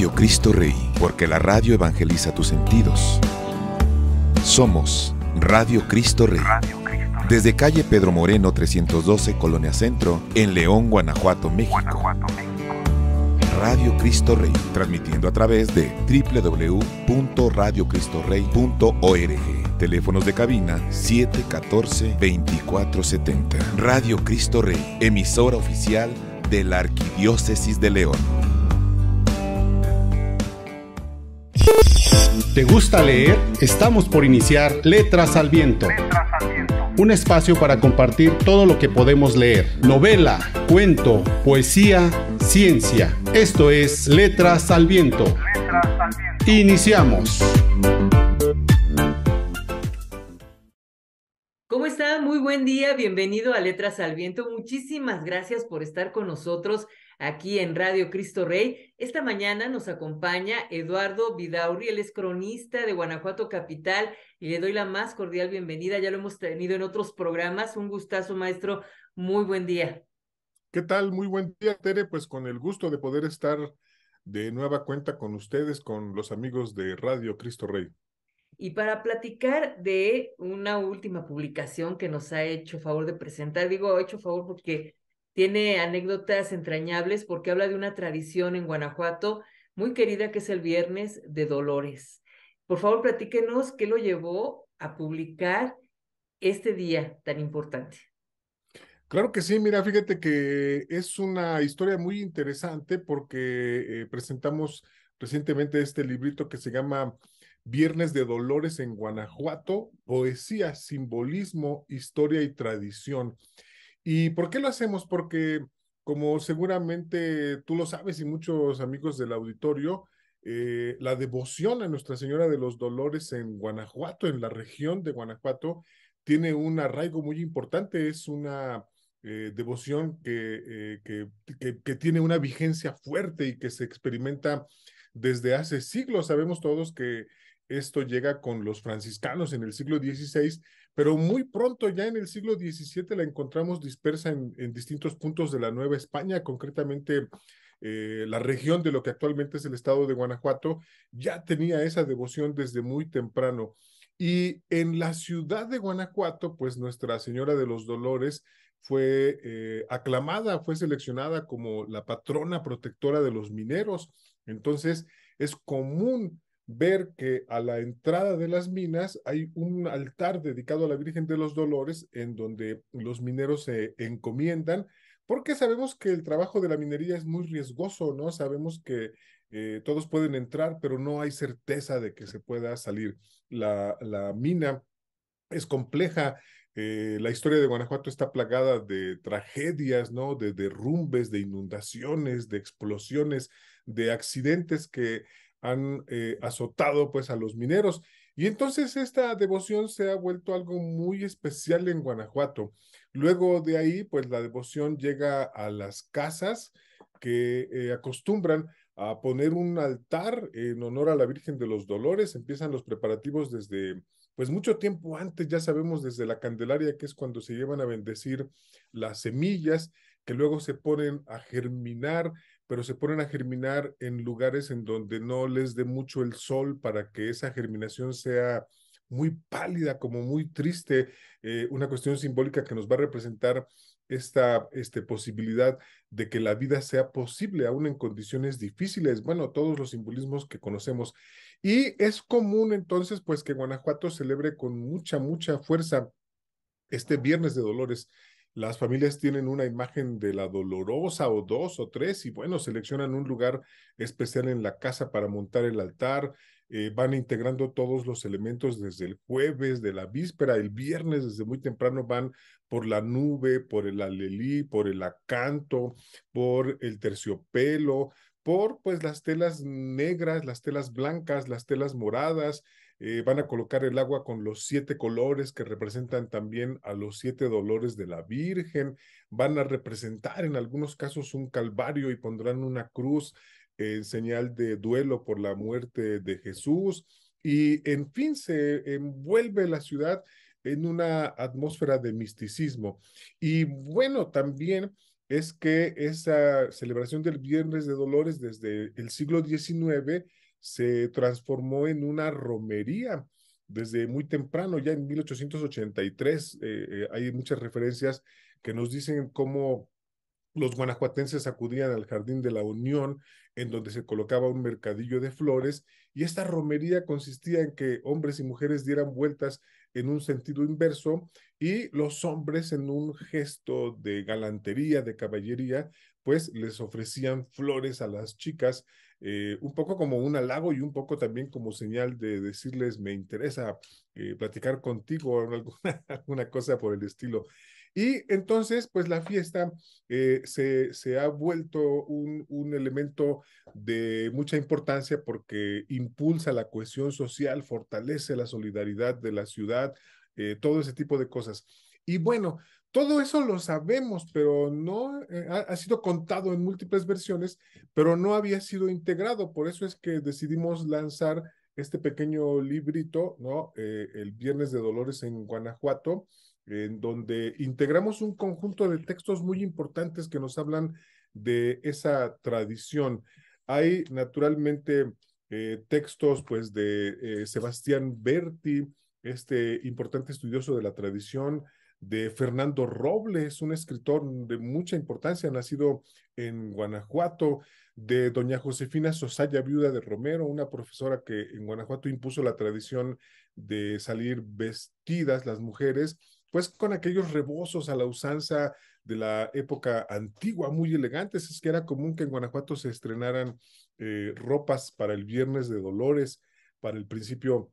Radio Cristo Rey, porque la radio evangeliza tus sentidos. Somos Radio Cristo Rey. Desde calle Pedro Moreno 312, Colonia Centro, en León, Guanajuato, México. Radio Cristo Rey, transmitiendo a través de www.radiocristoRey.org. Teléfonos de cabina 714-2470. Radio Cristo Rey, emisora oficial de la Arquidiócesis de León. ¿Te gusta leer? Estamos por iniciar Letras al Viento. Un espacio para compartir todo lo que podemos leer. Novela, cuento, poesía, ciencia. Esto es Letras al Viento. Letras al Viento. Iniciamos. ¿Cómo está? Muy buen día, bienvenido a Letras al Viento. Muchísimas gracias por estar con nosotros aquí en Radio Cristo Rey. Esta mañana nos acompaña Eduardo Vidaurri, él es cronista de Guanajuato Capital y le doy la más cordial bienvenida. Ya lo hemos tenido en otros programas. Un gustazo, maestro. Muy buen día. ¿Qué tal? Muy buen día, Tere. Pues con el gusto de poder estar de nueva cuenta con ustedes, con los amigos de Radio Cristo Rey. Y para platicar de una última publicación que nos ha hecho favor de presentar, digo hecho favor porque tiene anécdotas entrañables porque habla de una tradición en Guanajuato muy querida que es el Viernes de Dolores. Por favor, platíquenos qué lo llevó a publicar este día tan importante. Claro que sí, mira, fíjate que es una historia muy interesante porque eh, presentamos recientemente este librito que se llama Viernes de Dolores en Guanajuato, poesía, simbolismo, historia y tradición. ¿Y por qué lo hacemos? Porque, como seguramente tú lo sabes y muchos amigos del auditorio, eh, la devoción a Nuestra Señora de los Dolores en Guanajuato, en la región de Guanajuato, tiene un arraigo muy importante, es una eh, devoción eh, que, que, tiene una vigencia fuerte y que se experimenta desde hace siglos. Sabemos todos que esto llega con los franciscanos en el siglo XVI, pero muy pronto, ya en el siglo XVII, la encontramos dispersa en, distintos puntos de la Nueva España, concretamente eh, la región de lo que actualmente es el estado de Guanajuato, ya tenía esa devoción desde muy temprano. Y en la ciudad de Guanajuato, pues Nuestra Señora de los Dolores fue eh, aclamada, fue seleccionada como la patrona protectora de los mineros. Entonces, es común ver que a la entrada de las minas hay un altar dedicado a la Virgen de los Dolores en donde los mineros se encomiendan, porque sabemos que el trabajo de la minería es muy riesgoso, ¿no? Sabemos que eh, todos pueden entrar, pero no hay certeza de que se pueda salir. La, la mina es compleja, eh, la historia de Guanajuato está plagada de tragedias, ¿no? De derrumbes, de inundaciones, de explosiones, de accidentes que han eh, azotado pues a los mineros. Y entonces esta devoción se ha vuelto algo muy especial en Guanajuato. Luego de ahí, pues la devoción llega a las casas que eh, acostumbran a poner un altar en honor a la Virgen de los Dolores. Empiezan los preparativos desde, pues mucho tiempo antes, ya sabemos desde la Candelaria, que es cuando se llevan a bendecir las semillas que luego se ponen a germinar, pero se ponen a germinar en lugares en donde no les dé mucho el sol para que esa germinación sea muy pálida, como muy triste, eh, una cuestión simbólica que nos va a representar esta este, posibilidad de que la vida sea posible aún en condiciones difíciles, bueno, todos los simbolismos que conocemos. Y es común entonces, pues, que Guanajuato celebre con mucha, mucha fuerza este Viernes de Dolores, las familias tienen una imagen de la dolorosa o dos o tres y bueno, seleccionan un lugar especial en la casa para montar el altar, eh, van integrando todos los elementos desde el jueves, de la víspera, el viernes, desde muy temprano van por la nube, por el alelí, por el acanto, por el terciopelo, por pues las telas negras, las telas blancas, las telas moradas, eh, van a colocar el agua con los siete colores que representan también a los siete dolores de la Virgen. Van a representar en algunos casos un calvario y pondrán una cruz en eh, señal de duelo por la muerte de Jesús. Y en fin, se envuelve la ciudad en una atmósfera de misticismo. Y bueno, también es que esa celebración del Viernes de Dolores desde el siglo XIX se transformó en una romería desde muy temprano, ya en 1883. Eh, eh, hay muchas referencias que nos dicen cómo los guanajuatenses acudían al Jardín de la Unión, en donde se colocaba un mercadillo de flores, y esta romería consistía en que hombres y mujeres dieran vueltas en un sentido inverso y los hombres en un gesto de galantería, de caballería, pues les ofrecían flores a las chicas, eh, un poco como un halago y un poco también como señal de decirles, me interesa eh, platicar contigo o alguna, cosa por el estilo. Y entonces, pues la fiesta eh, se, ha vuelto un, un, elemento de mucha importancia porque impulsa la cohesión social, fortalece la solidaridad de la ciudad, todo ese tipo de cosas. Y bueno, todo eso lo sabemos, pero no eh, ha, sido contado en múltiples versiones, pero no había sido integrado. Por eso es que decidimos lanzar este pequeño librito, ¿no? Eh, el Viernes de Dolores en Guanajuato, en donde integramos un conjunto de textos muy importantes que nos hablan de esa tradición. Hay naturalmente eh, textos pues de Sebastián Berti, este importante estudioso de la tradición, de Fernando Robles, un escritor de mucha importancia, nacido en Guanajuato, de doña Josefina Sosaya, viuda de Romero, una profesora que en Guanajuato impuso la tradición de salir vestidas las mujeres, pues con aquellos rebosos a la usanza de la época antigua, muy elegantes. Es que era común que en Guanajuato se estrenaran eh, ropas para el Viernes de Dolores, para el principio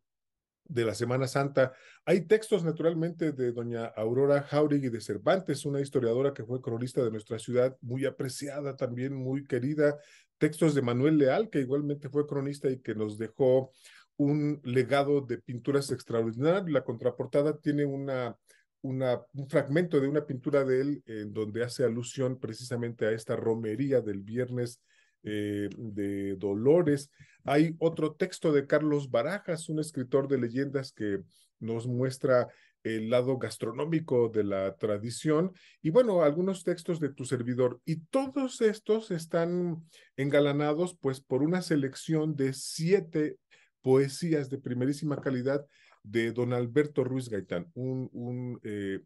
de la Semana Santa. Hay textos naturalmente de doña Aurora y de Cervantes, una historiadora que fue cronista de nuestra ciudad, muy apreciada también, muy querida. Textos de Manuel Leal, que igualmente fue cronista y que nos dejó un legado de pinturas extraordinarias. La contraportada tiene una, una, un fragmento de una pintura de él en donde hace alusión precisamente a esta romería del viernes eh, de Dolores. Hay otro texto de Carlos Barajas, un escritor de leyendas que nos muestra el lado gastronómico de la tradición y bueno, algunos textos de tu servidor. Y todos estos están engalanados pues por una selección de siete poesías de primerísima calidad de don Alberto Ruiz Gaitán, un, eh,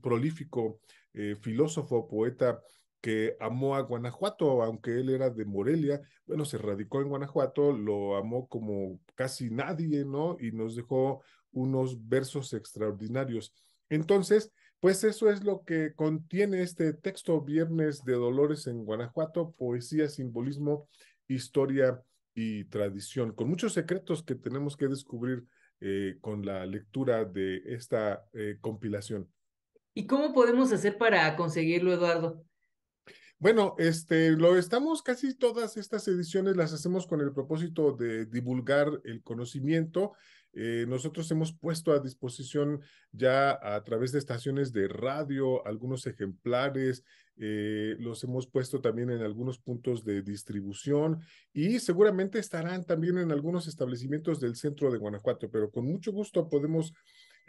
prolífico eh, filósofo, poeta que amó a Guanajuato, aunque él era de Morelia, bueno, se radicó en Guanajuato, lo amó como casi nadie, ¿no? Y nos dejó unos versos extraordinarios. Entonces, pues eso es lo que contiene este texto, Viernes de Dolores en Guanajuato, poesía, simbolismo, historia y tradición, con muchos secretos que tenemos que descubrir eh, con la lectura de esta eh, compilación. ¿Y cómo podemos hacer para conseguirlo, Eduardo? Bueno, este, lo estamos, casi todas estas ediciones las hacemos con el propósito de divulgar el conocimiento. Eh, nosotros hemos puesto a disposición ya a través de estaciones de radio algunos ejemplares, eh, los hemos puesto también en algunos puntos de distribución y seguramente estarán también en algunos establecimientos del centro de Guanajuato, pero con mucho gusto podemos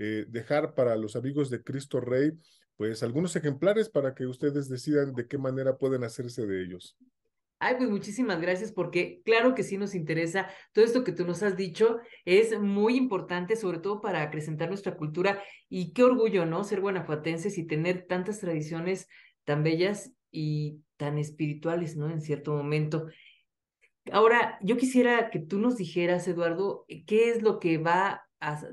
eh, dejar para los amigos de Cristo Rey, pues algunos ejemplares para que ustedes decidan de qué manera pueden hacerse de ellos. Ay, pues muchísimas gracias porque claro que sí nos interesa. Todo esto que tú nos has dicho es muy importante, sobre todo para acrecentar nuestra cultura. Y qué orgullo, ¿no? Ser guanajuatenses y tener tantas tradiciones tan bellas y tan espirituales, ¿no? En cierto momento. Ahora, yo quisiera que tú nos dijeras, Eduardo, eh, qué es lo que va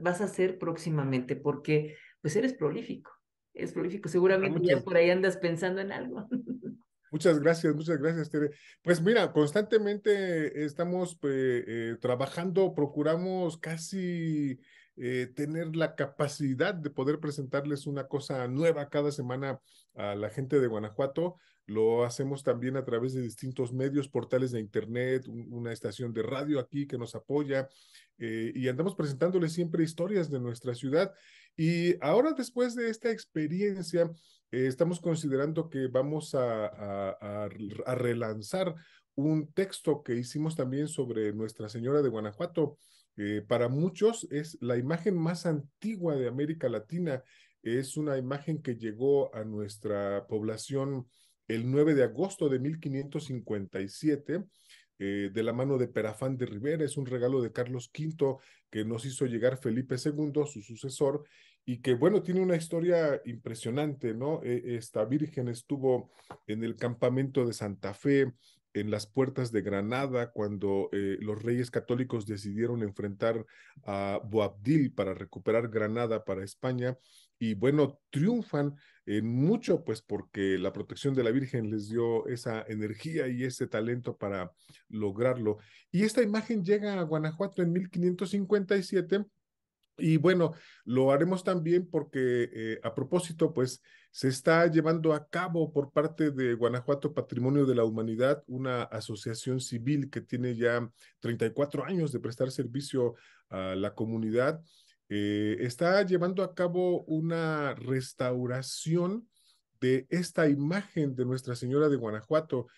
vas a hacer próximamente, porque pues eres prolífico, es prolífico, seguramente ya por ahí andas pensando en algo. Muchas gracias, muchas gracias, Tere. Pues mira, constantemente estamos eh, trabajando, procuramos casi eh, tener la capacidad de poder presentarles una cosa nueva cada semana a la gente de Guanajuato. Lo hacemos también a través de distintos medios, portales de internet, una estación de radio aquí que nos apoya eh, y andamos presentándoles siempre historias de nuestra ciudad. Y ahora después de esta experiencia, eh, estamos considerando que vamos a, relanzar un texto que hicimos también sobre Nuestra Señora de Guanajuato. Eh, para muchos es la imagen más antigua de América Latina es una imagen que llegó a nuestra población el 9 de agosto de 1557 eh, de la mano de Perafán de Rivera. Es un regalo de Carlos V que nos hizo llegar Felipe II, su sucesor, y que, bueno, tiene una historia impresionante, ¿no? E, esta Virgen estuvo en el campamento de Santa Fe, en las puertas de Granada cuando eh, los reyes católicos decidieron enfrentar a Boabdil para recuperar Granada para España y bueno, triunfan en mucho pues porque la protección de la Virgen les dio esa energía y ese talento para lograrlo. Y esta imagen llega a Guanajuato en 1557 y bueno, lo haremos también porque eh, a propósito pues se está llevando a cabo por parte de Guanajuato Patrimonio de la Humanidad, una asociación civil que tiene ya 34 años de prestar servicio a la comunidad. Eh, está llevando a cabo una restauración de esta imagen de Nuestra Señora de Guanajuato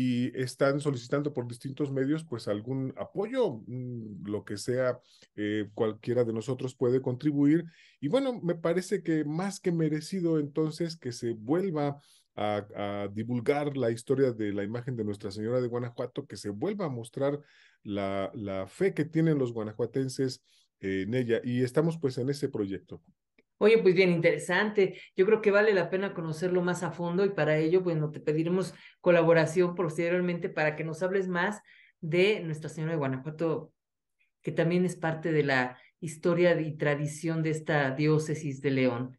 y están solicitando por distintos medios pues algún apoyo, mm, lo que sea, eh, cualquiera de nosotros puede contribuir. Y bueno, me parece que más que merecido entonces que se vuelva a, divulgar la historia de la imagen de Nuestra Señora de Guanajuato, que se vuelva a mostrar la, la fe que tienen los guanajuatenses en ella. Y estamos pues en ese proyecto. Oye, pues bien interesante. Yo creo que vale la pena conocerlo más a fondo y para ello, bueno, te pediremos colaboración posteriormente para que nos hables más de Nuestra Señora de Guanajuato, que también es parte de la historia y tradición de esta diócesis de León.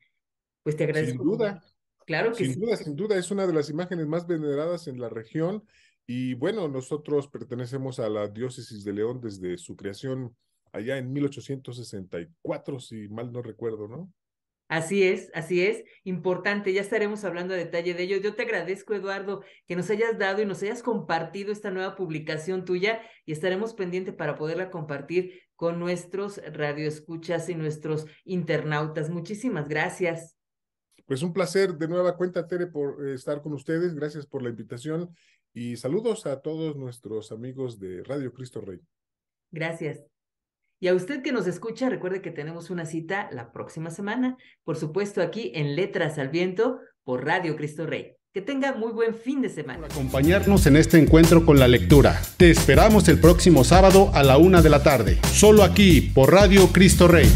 Pues te agradezco. Sin duda. Claro que sin duda, sin duda, es una de las imágenes más veneradas en la región. Y bueno, nosotros pertenecemos a la diócesis de León desde su creación allá en 1864, si mal no recuerdo, ¿no? Así es, así es, importante, ya estaremos hablando a detalle de ello. Yo te agradezco, Eduardo, que nos hayas dado y nos hayas compartido esta nueva publicación tuya y estaremos pendientes para poderla compartir con nuestros radioescuchas y nuestros internautas. Muchísimas gracias. Pues un placer de nueva cuenta, Tere, por eh, estar con ustedes. Gracias por la invitación y saludos a todos nuestros amigos de Radio Cristo Rey. Gracias. Y a usted que nos escucha, recuerde que tenemos una cita la próxima semana, por supuesto aquí en Letras al Viento por Radio Cristo Rey. Que tenga muy buen fin de semana. Por acompañarnos en este encuentro con la lectura. Te esperamos el próximo sábado a la una de la tarde, solo aquí por Radio Cristo Rey.